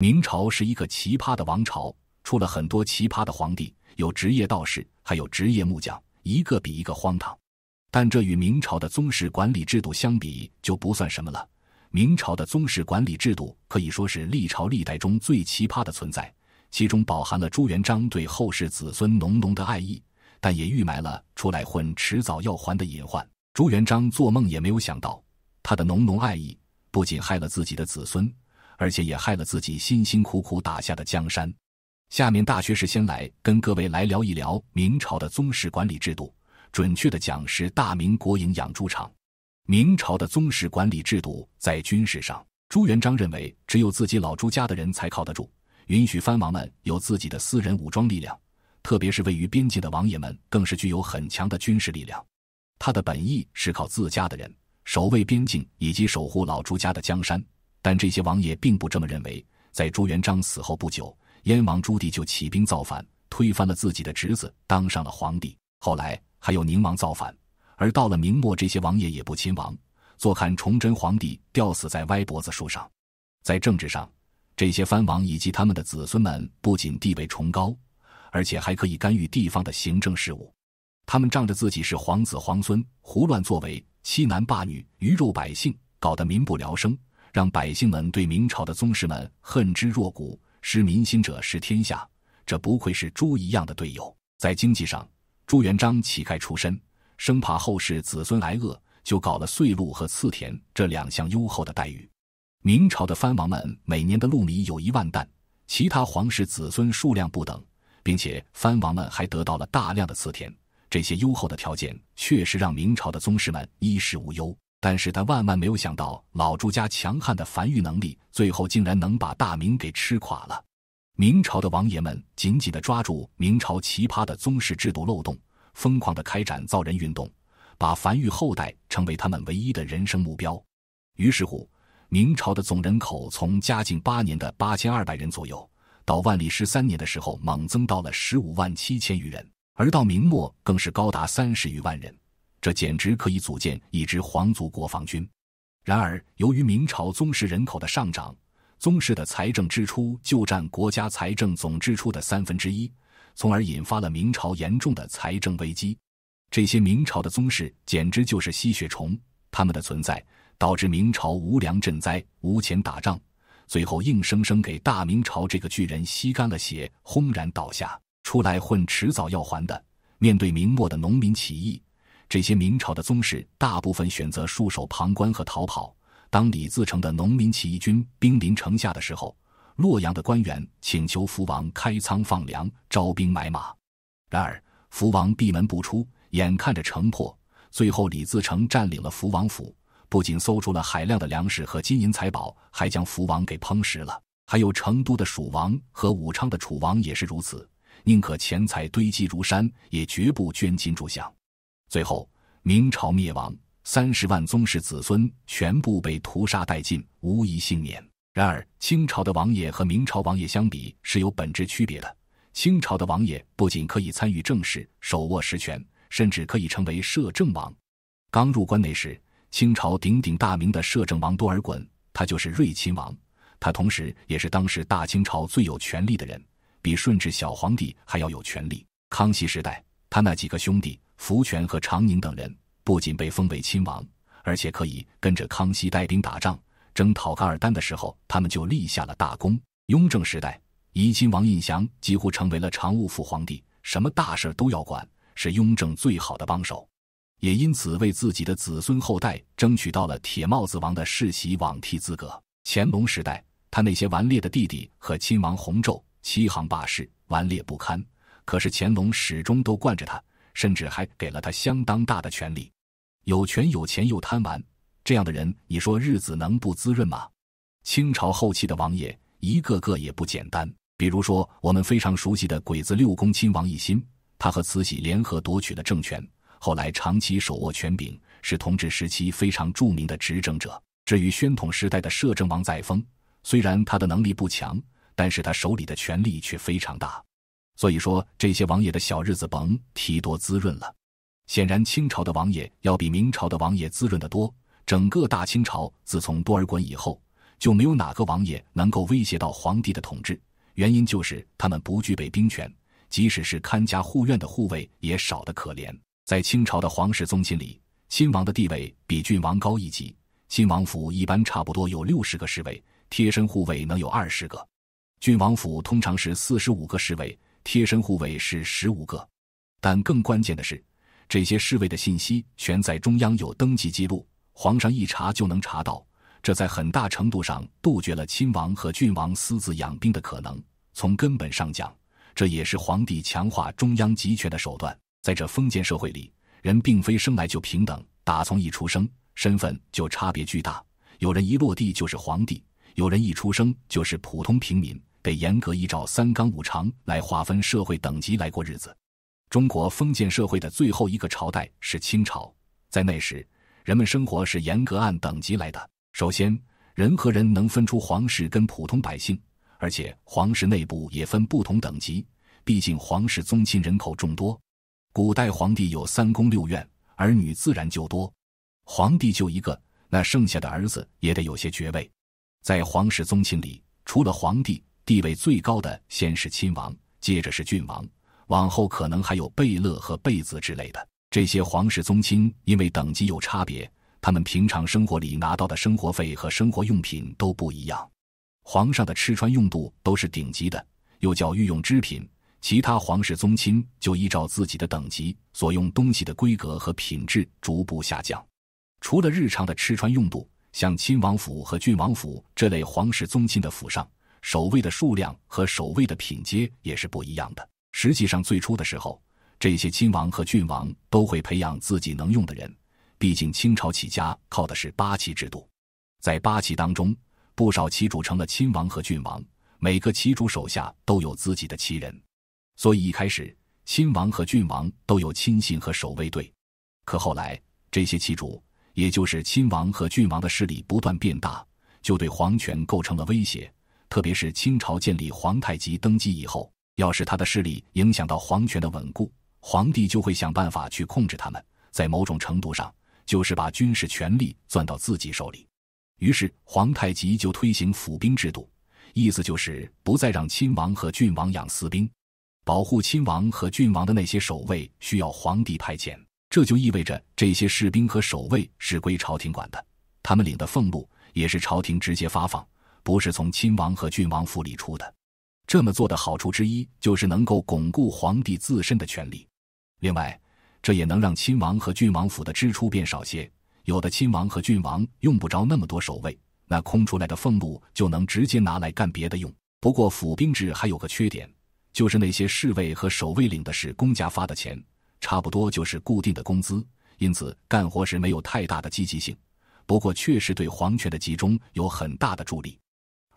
明朝是一个奇葩的王朝，出了很多奇葩的皇帝，有职业道士，还有职业木匠，一个比一个荒唐。但这与明朝的宗室管理制度相比就不算什么了。明朝的宗室管理制度可以说是历朝历代中最奇葩的存在，其中饱含了朱元璋对后世子孙浓浓的爱意，但也预埋了出来混迟早要还的隐患。朱元璋做梦也没有想到，他的浓浓爱意不仅害了自己的子孙。而且也害了自己辛辛苦苦打下的江山。下面大学士先来跟各位来聊一聊明朝的宗室管理制度。准确的讲是大明国营养猪场。明朝的宗室管理制度在军事上，朱元璋认为只有自己老朱家的人才靠得住，允许藩王们有自己的私人武装力量，特别是位于边境的王爷们更是具有很强的军事力量。他的本意是靠自家的人守卫边境以及守护老朱家的江山。但这些王爷并不这么认为。在朱元璋死后不久，燕王朱棣就起兵造反，推翻了自己的侄子，当上了皇帝。后来还有宁王造反，而到了明末，这些王爷也不亲王，坐看崇祯皇帝吊死在歪脖子树上。在政治上，这些藩王以及他们的子孙们不仅地位崇高，而且还可以干预地方的行政事务。他们仗着自己是皇子皇孙，胡乱作为，欺男霸女，鱼肉百姓，搞得民不聊生。让百姓们对明朝的宗室们恨之入骨，失民心者失天下。这不愧是猪一样的队友。在经济上，朱元璋乞丐出身，生怕后世子孙挨饿，就搞了岁禄和赐田这两项优厚的待遇。明朝的藩王们每年的禄米有一万担，其他皇室子孙数量不等，并且藩王们还得到了大量的赐田。这些优厚的条件确实让明朝的宗室们衣食无忧。但是他万万没有想到，老朱家强悍的繁育能力，最后竟然能把大明给吃垮了。明朝的王爷们紧紧的抓住明朝奇葩的宗室制度漏洞，疯狂的开展造人运动，把繁育后代成为他们唯一的人生目标。于是乎，明朝的总人口从嘉靖八年的八千二百人左右，到万历十三年的时候猛增到了十五万七千余人，而到明末更是高达三十余万人。这简直可以组建一支皇族国防军。然而，由于明朝宗室人口的上涨，宗室的财政支出就占国家财政总支出的三分之一，从而引发了明朝严重的财政危机。这些明朝的宗室简直就是吸血虫，他们的存在导致明朝无粮赈灾、无钱打仗，最后硬生生给大明朝这个巨人吸干了血，轰然倒下。出来混，迟早要还的。面对明末的农民起义。这些明朝的宗室大部分选择束手旁观和逃跑。当李自成的农民起义军兵临城下的时候，洛阳的官员请求福王开仓放粮、招兵买马。然而，福王闭门不出，眼看着城破。最后，李自成占领了福王府，不仅搜出了海量的粮食和金银财宝，还将福王给烹食了。还有成都的蜀王和武昌的楚王也是如此，宁可钱财堆积如山，也绝不捐金助饷。最后，明朝灭亡，三十万宗室子孙全部被屠杀殆尽，无一幸免。然而，清朝的王爷和明朝王爷相比是有本质区别的。清朝的王爷不仅可以参与政事，手握实权，甚至可以成为摄政王。刚入关那时，清朝鼎鼎大名的摄政王多尔衮，他就是睿亲王，他同时也是当时大清朝最有权力的人，比顺治小皇帝还要有权力。康熙时代，他那几个兄弟。福全和长宁等人不仅被封为亲王，而且可以跟着康熙带兵打仗。征讨噶尔丹的时候，他们就立下了大功。雍正时代，怡亲王胤祥几乎成为了常务副皇帝，什么大事都要管，是雍正最好的帮手，也因此为自己的子孙后代争取到了铁帽子王的世袭罔替资格。乾隆时代，他那些顽劣的弟弟和亲王弘昼欺行霸市，顽劣不堪，可是乾隆始终都惯着他。甚至还给了他相当大的权利。有权有钱又贪玩，这样的人，你说日子能不滋润吗？清朝后期的王爷一个个也不简单，比如说我们非常熟悉的鬼子六公亲王奕欣，他和慈禧联合夺取了政权，后来长期手握权柄，是同治时期非常著名的执政者。至于宣统时代的摄政王载沣，虽然他的能力不强，但是他手里的权力却非常大。所以说，这些王爷的小日子甭提多滋润了。显然，清朝的王爷要比明朝的王爷滋润得多。整个大清朝，自从多尔衮以后，就没有哪个王爷能够威胁到皇帝的统治。原因就是他们不具备兵权，即使是看家护院的护卫也少得可怜。在清朝的皇室宗亲里，亲王的地位比郡王高一级，亲王府一般差不多有六十个侍卫，贴身护卫能有二十个，郡王府通常是四十五个侍卫。贴身护卫是十五个，但更关键的是，这些侍卫的信息全在中央有登记记录，皇上一查就能查到。这在很大程度上杜绝了亲王和郡王私自养兵的可能。从根本上讲，这也是皇帝强化中央集权的手段。在这封建社会里，人并非生来就平等，打从一出生，身份就差别巨大。有人一落地就是皇帝，有人一出生就是普通平民。得严格依照三纲五常来划分社会等级来过日子。中国封建社会的最后一个朝代是清朝，在那时，人们生活是严格按等级来的。首先，人和人能分出皇室跟普通百姓，而且皇室内部也分不同等级。毕竟皇室宗亲人口众多，古代皇帝有三宫六院，儿女自然就多。皇帝就一个，那剩下的儿子也得有些爵位。在皇室宗亲里，除了皇帝。地位最高的先是亲王，接着是郡王，往后可能还有贝勒和贝子之类的。这些皇室宗亲因为等级有差别，他们平常生活里拿到的生活费和生活用品都不一样。皇上的吃穿用度都是顶级的，又叫御用之品。其他皇室宗亲就依照自己的等级，所用东西的规格和品质逐步下降。除了日常的吃穿用度，像亲王府和郡王府这类皇室宗亲的府上。守卫的数量和守卫的品阶也是不一样的。实际上，最初的时候，这些亲王和郡王都会培养自己能用的人，毕竟清朝起家靠的是八旗制度，在八旗当中，不少旗主成了亲王和郡王，每个旗主手下都有自己的旗人，所以一开始，亲王和郡王都有亲信和守卫队。可后来，这些旗主，也就是亲王和郡王的势力不断变大，就对皇权构成了威胁。特别是清朝建立，皇太极登基以后，要是他的势力影响到皇权的稳固，皇帝就会想办法去控制他们，在某种程度上就是把军事权力攥到自己手里。于是，皇太极就推行府兵制度，意思就是不再让亲王和郡王养私兵，保护亲王和郡王的那些守卫需要皇帝派遣，这就意味着这些士兵和守卫是归朝廷管的，他们领的俸禄也是朝廷直接发放。不是从亲王和郡王府里出的，这么做的好处之一就是能够巩固皇帝自身的权力，另外这也能让亲王和郡王府的支出变少些。有的亲王和郡王用不着那么多守卫，那空出来的俸禄就能直接拿来干别的用。不过府兵制还有个缺点，就是那些侍卫和守卫领的是公家发的钱，差不多就是固定的工资，因此干活时没有太大的积极性。不过确实对皇权的集中有很大的助力。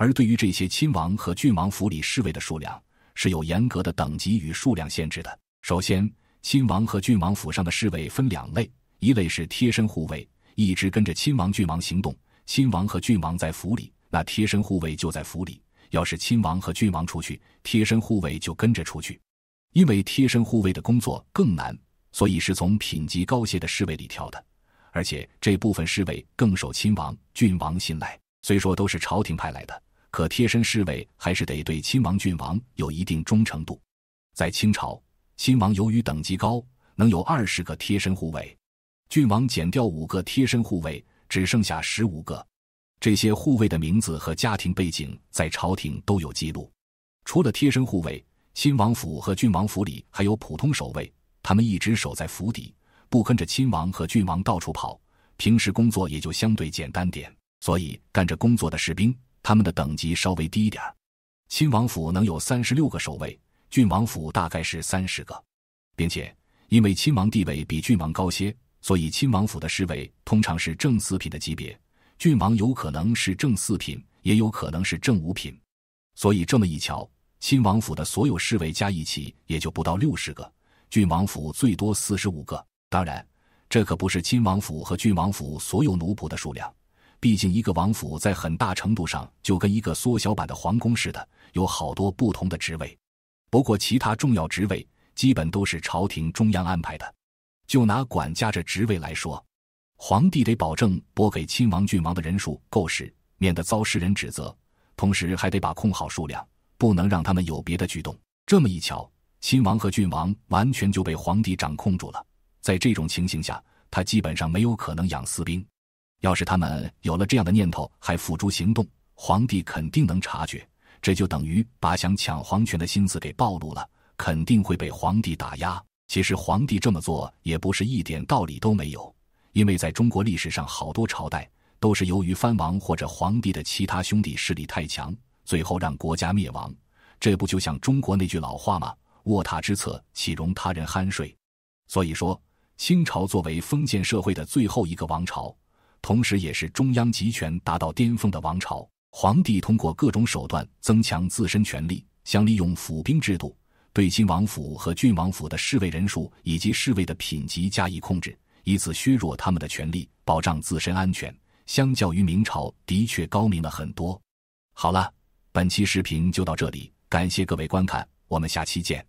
而对于这些亲王和郡王府里侍卫的数量是有严格的等级与数量限制的。首先，亲王和郡王府上的侍卫分两类，一类是贴身护卫，一直跟着亲王、郡王行动。亲王和郡王在府里，那贴身护卫就在府里；要是亲王和郡王出去，贴身护卫就跟着出去。因为贴身护卫的工作更难，所以是从品级高些的侍卫里挑的，而且这部分侍卫更受亲王、郡王信赖。虽说都是朝廷派来的。可贴身侍卫还是得对亲王、郡王有一定忠诚度。在清朝，亲王由于等级高，能有二十个贴身护卫；郡王减掉五个贴身护卫，只剩下十五个。这些护卫的名字和家庭背景在朝廷都有记录。除了贴身护卫，亲王府和郡王府里还有普通守卫，他们一直守在府邸，不跟着亲王和郡王到处跑。平时工作也就相对简单点，所以干着工作的士兵。他们的等级稍微低点儿，亲王府能有三十六个守卫，郡王府大概是三十个，并且因为亲王地位比郡王高些，所以亲王府的侍卫通常是正四品的级别，郡王有可能是正四品，也有可能是正五品。所以这么一瞧，亲王府的所有侍卫加一起也就不到六十个，郡王府最多四十五个。当然，这可不是亲王府和郡王府所有奴仆的数量。毕竟，一个王府在很大程度上就跟一个缩小版的皇宫似的，有好多不同的职位。不过，其他重要职位基本都是朝廷中央安排的。就拿管家这职位来说，皇帝得保证拨给亲王、郡王的人数够使，免得遭世人指责；同时，还得把控好数量，不能让他们有别的举动。这么一瞧，亲王和郡王完全就被皇帝掌控住了。在这种情形下，他基本上没有可能养私兵。要是他们有了这样的念头，还付诸行动，皇帝肯定能察觉，这就等于把想抢皇权的心思给暴露了，肯定会被皇帝打压。其实皇帝这么做也不是一点道理都没有，因为在中国历史上，好多朝代都是由于藩王或者皇帝的其他兄弟势力太强，最后让国家灭亡。这不就像中国那句老话吗？“卧榻之侧，岂容他人酣睡？”所以说，清朝作为封建社会的最后一个王朝。同时，也是中央集权达到巅峰的王朝。皇帝通过各种手段增强自身权力，想利用府兵制度，对亲王府和郡王府的侍卫人数以及侍卫的品级加以控制，以此削弱他们的权力，保障自身安全。相较于明朝，的确高明了很多。好了，本期视频就到这里，感谢各位观看，我们下期见。